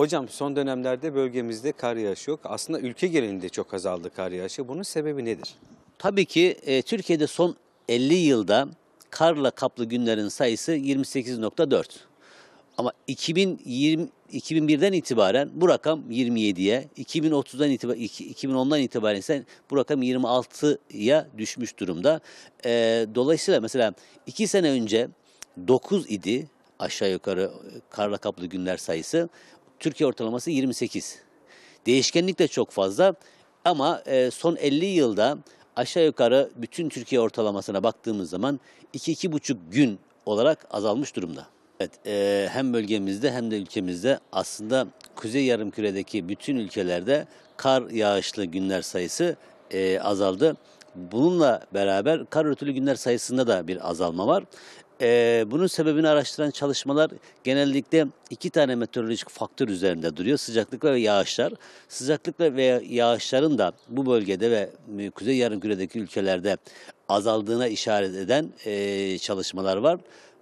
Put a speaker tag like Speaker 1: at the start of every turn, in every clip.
Speaker 1: Hocam son dönemlerde bölgemizde kar yağışı yok. Aslında ülke genelinde çok azaldı kar yağışı. Bunun sebebi nedir? Tabii ki e, Türkiye'de son 50 yılda karla kaplı günlerin sayısı 28.4. Ama 2020 2001'den itibaren bu rakam 27'ye, 2030'dan itibaren 2010'dan itibaren ise bu rakam 26'ya düşmüş durumda. E, dolayısıyla mesela 2 sene önce 9 idi aşağı yukarı e, karla kaplı günler sayısı. Türkiye ortalaması 28. Değişkenlik de çok fazla ama e, son 50 yılda aşağı yukarı bütün Türkiye ortalamasına baktığımız zaman 2-2,5 gün olarak azalmış durumda. Evet, e, hem bölgemizde hem de ülkemizde aslında Kuzey Yarımküre'deki bütün ülkelerde kar yağışlı günler sayısı e, azaldı. Bununla beraber kar örtülü günler sayısında da bir azalma var. E, bunun sebebini araştıran çalışmalar genellikle iki tane meteorolojik faktör üzerinde duruyor. Sıcaklıklar ve yağışlar. Sıcaklıklar ve yağışların da bu bölgede ve Kuzey Yarımküre'deki ülkelerde azaldığına işaret eden e, çalışmalar var.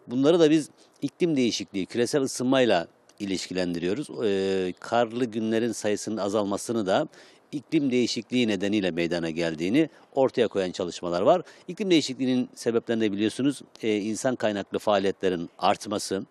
Speaker 1: Bunları da biz iklim değişikliği, küresel ısınmayla ilişkilendiriyoruz. E, karlı günlerin sayısının azalmasını da iklim değişikliği nedeniyle meydana geldiğini ortaya koyan çalışmalar var. İklim değişikliğinin sebeplerini biliyorsunuz e, insan kaynaklı faaliyetlerin artması,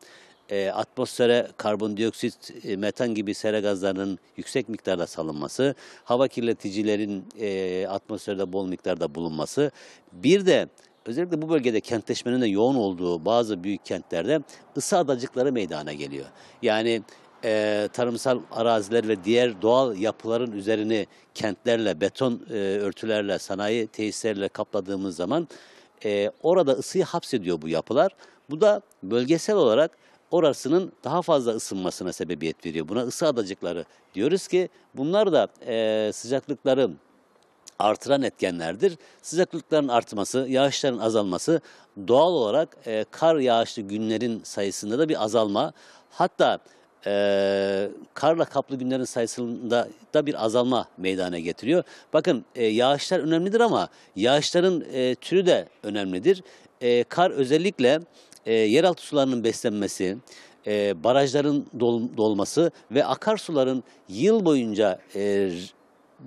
Speaker 1: e, atmosfere karbondioksit, e, metan gibi sera gazlarının yüksek miktarda salınması, hava kirleticilerin e, atmosferde bol miktarda bulunması, bir de özellikle bu bölgede kentleşmenin de yoğun olduğu bazı büyük kentlerde ısı adacıkları meydana geliyor. Yani e, tarımsal araziler ve diğer doğal yapıların üzerini kentlerle, beton e, örtülerle, sanayi tesislerle kapladığımız zaman e, orada ısıyı hapsediyor bu yapılar. Bu da bölgesel olarak orasının daha fazla ısınmasına sebebiyet veriyor. Buna ısı adacıkları diyoruz ki bunlar da e, sıcaklıkları artıran etkenlerdir. Sıcaklıkların artması, yağışların azalması doğal olarak e, kar yağışlı günlerin sayısında da bir azalma. Hatta e, karla kaplı günlerin sayısında da bir azalma meydana getiriyor. Bakın e, yağışlar önemlidir ama yağışların e, türü de önemlidir. E, kar özellikle e, yeraltı sularının beslenmesi, e, barajların dol, dolması ve akarsuların yıl boyunca e,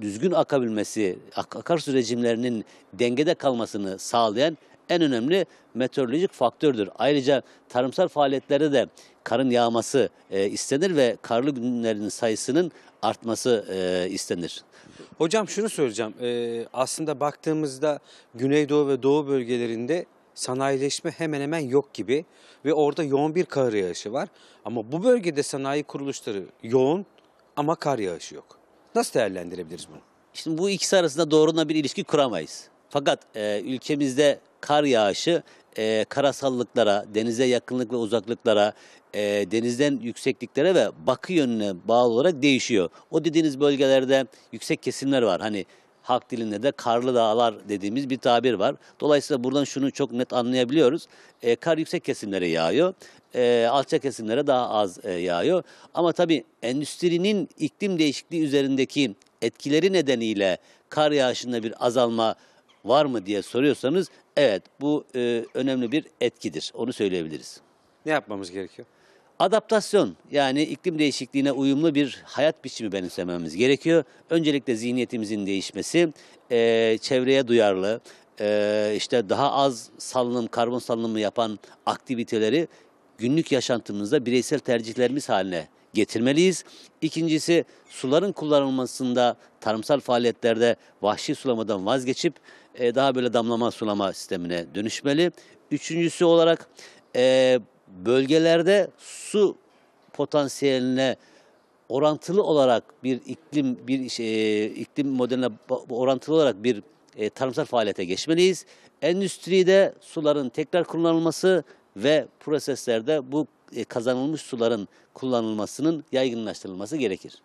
Speaker 1: düzgün akabilmesi, akarsu rejimlerinin dengede kalmasını sağlayan en önemli meteorolojik faktördür. Ayrıca tarımsal faaliyetlere de karın yağması e, istenir ve karlı günlerin sayısının artması e, istenir. Hocam şunu söyleyeceğim. E, aslında baktığımızda Güneydoğu ve Doğu bölgelerinde sanayileşme hemen hemen yok gibi ve orada yoğun bir kar yağışı var. Ama bu bölgede sanayi kuruluşları yoğun ama kar yağışı yok. Nasıl değerlendirebiliriz bunu? Şimdi bu ikisi arasında doğrudan bir ilişki kuramayız. Fakat e, ülkemizde kar yağışı e, karasallıklara, denize yakınlık ve uzaklıklara, e, denizden yüksekliklere ve bakı yönüne bağlı olarak değişiyor. O dediğiniz bölgelerde yüksek kesimler var. Hani halk dilinde de karlı dağlar dediğimiz bir tabir var. Dolayısıyla buradan şunu çok net anlayabiliyoruz. E, kar yüksek kesimlere yağıyor. E, alçak kesimlere daha az e, yağıyor. Ama tabii endüstrinin iklim değişikliği üzerindeki etkileri nedeniyle kar yağışında bir azalma var mı diye soruyorsanız evet bu e, önemli bir etkidir. Onu söyleyebiliriz. Ne yapmamız gerekiyor? Adaptasyon yani iklim değişikliğine uyumlu bir hayat biçimi benimsememiz gerekiyor. Öncelikle zihniyetimizin değişmesi, e, çevreye duyarlı, e, işte daha az salınım, karbon salınımı yapan aktiviteleri günlük yaşantımızda bireysel tercihlerimiz haline getirmeliyiz. İkincisi suların kullanılmasında tarımsal faaliyetlerde vahşi sulamadan vazgeçip e, daha böyle damlama sulama sistemine dönüşmeli. Üçüncüsü olarak e, bölgelerde su potansiyeline orantılı olarak bir iklim bir e, iklim modeline orantılı olarak bir e, tarımsal faaliyete geçmeliyiz. Endüstride suların tekrar kullanılması ve proseslerde bu e, kazanılmış suların kullanılmasının yaygınlaştırılması gerekir.